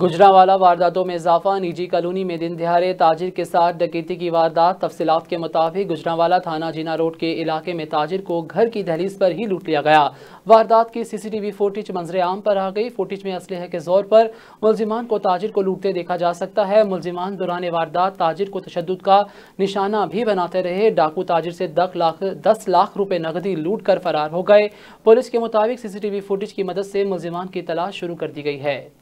गुजरावाला वारदातों में इजाफा निजी कॉलोनी में दिन दिहाड़े ताजिर के साथ डकैती की वारदात तफसीत के मुताबिक गुजरावाला थाना जीना रोड के इलाके में ताजिर को घर की दहलीज पर ही लूट लिया गया वारदात की सीसीटीवी फुटेज मंजर आम पर आ गई फुटेज में असलह के जोर पर मुलजिमान को ताजिर को लूटते देखा जा सकता है मुलजिमान दौरान वारदात ताजिर को तशद का निशाना भी बनाते रहे डाकू ताजिर से दस लाख दस लाख रुपये नकदी लूट कर फरार हो गए पुलिस के मुताबिक सीसीटीवी फुटेज की मदद से मुलजिमान की तलाश शुरू कर दी गई है